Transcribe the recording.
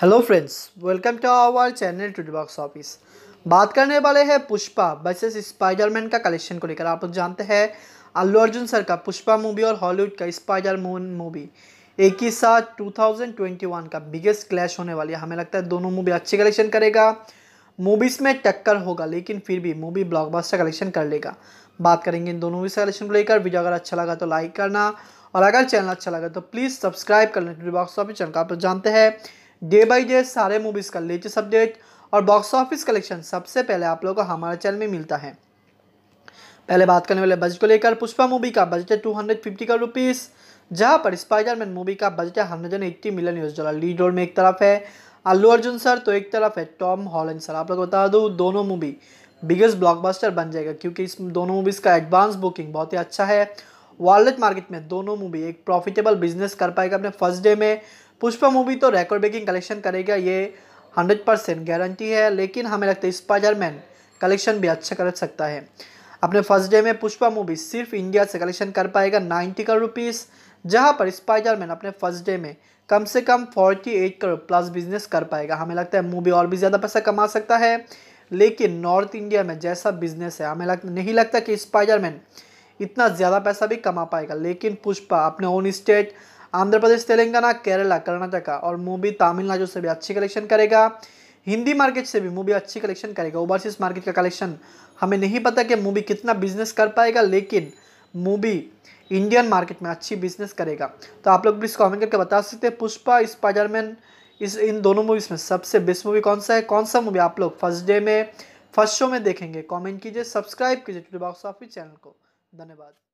hello friends welcome to our channel to box office बात करने वाले हैं पुष्पा बसेस स्पाइडरमैन का कलेक्शन को लेकर आप लोग जानते हैं अल्लू अर्जुन सर का पुष्पा मूवी और हॉलीवुड का स्पाइडर मून मूवी एक ही साथ 2021 का बिगेस्ट क्लैश होने वाली है हमें लगता है दोनों मूवी अच्छे कलेक्शन करेगा मूवीज़ में टक्कर होगा लेकिन फिर भी मूवी ब्लॉकबस्टर कलेक्शन कर लेगा बात करेंगे इन दोनों मूवी कलेक्शन को लेकर वीडियो अगर अच्छा लगा तो लाइक करना और अगर चैनल अच्छा लगा तो प्लीज़ सब्सक्राइब कर लें बॉक्स ऑफिस चैनल का आप जानते हैं डे बाई डे सारे मूवीज़ का लेटेस्ट अपडेट और बॉक्स ऑफिस कलेक्शन सबसे पहले आप लोगों को हमारे चैनल में मिलता है पहले बात करने वाले बजट को लेकर पुष्पा मूवी का बजट है टू हंड्रेड फिफ्टी का रुपीज़ जहां पर स्पाइडरमैन मूवी का बजट है hundred eighty million US dollar lead role में एक तरफ है अल्लू अर्जुन सर तो एक तरफ है टॉम हॉलैंड सर आप लोग बता दूँ दोनों मूवी बिगेस्ट ब्लॉकबस्टर बन जाएगा क्योंकि इस दोनों मूवीज़ का एडवांस बुकिंग बहुत ही अच्छा है वॉलेट मार्केट में दोनों मूवी एक प्रॉफिटेबल बिजनेस कर पाएगा अपने फर्स्ट डे में पुष्पा मूवी तो रेकॉर्ड ब्रेकिंग कलेक्शन करेगा ये हंड्रेड परसेंट गारंटी है लेकिन हमें लगता है स्पाइडरमैन कलेक्शन भी अच्छा कर सकता है अपने फर्स्ट डे में पुष्पा मूवी सिर्फ इंडिया से कलेक्शन कर पाएगा नाइन्टी करोड़ रुपीज़ जहाँ पर स्पाइडरमैन अपने फर्स्ट डे में कम से कम forty eight crore plus business कर पाएगा हमें लगता है मूवी और भी ज़्यादा पैसा कमा सकता है लेकिन नॉर्थ इंडिया में जैसा बिजनेस है हमें लग, नहीं लगता कि स्पाइडरमैन इतना ज़्यादा पैसा भी कमा पाएगा लेकिन पुष्पा अपने ओन स्टेट आंध्र प्रदेश तेलंगाना केरला कर्नाटका और मूवी तमिलनाडु से भी अच्छी कलेक्शन करेगा हिंदी मार्केट से भी मूवी अच्छी कलेक्शन करेगा ओवरसीज मार्केट का कलेक्शन हमें नहीं पता कि मूवी कितना बिजनेस कर पाएगा लेकिन मूवी इंडियन मार्केट में अच्छी बिजनेस करेगा तो आप लोग प्लीज़ कॉमेंट करके बता सकते हैं पुष्पा स्पाइडरमैन इस इन दोनों मूवीज़ में सबसे बेस्ट मूवी कौन सा है कौन सा मूवी आप लोग फर्स्ट डे में फर्स्ट शो में देखेंगे कमेंट कीजिए सब्सक्राइब कीजिए टू बॉक्स ऑफिस चैनल को धन्यवाद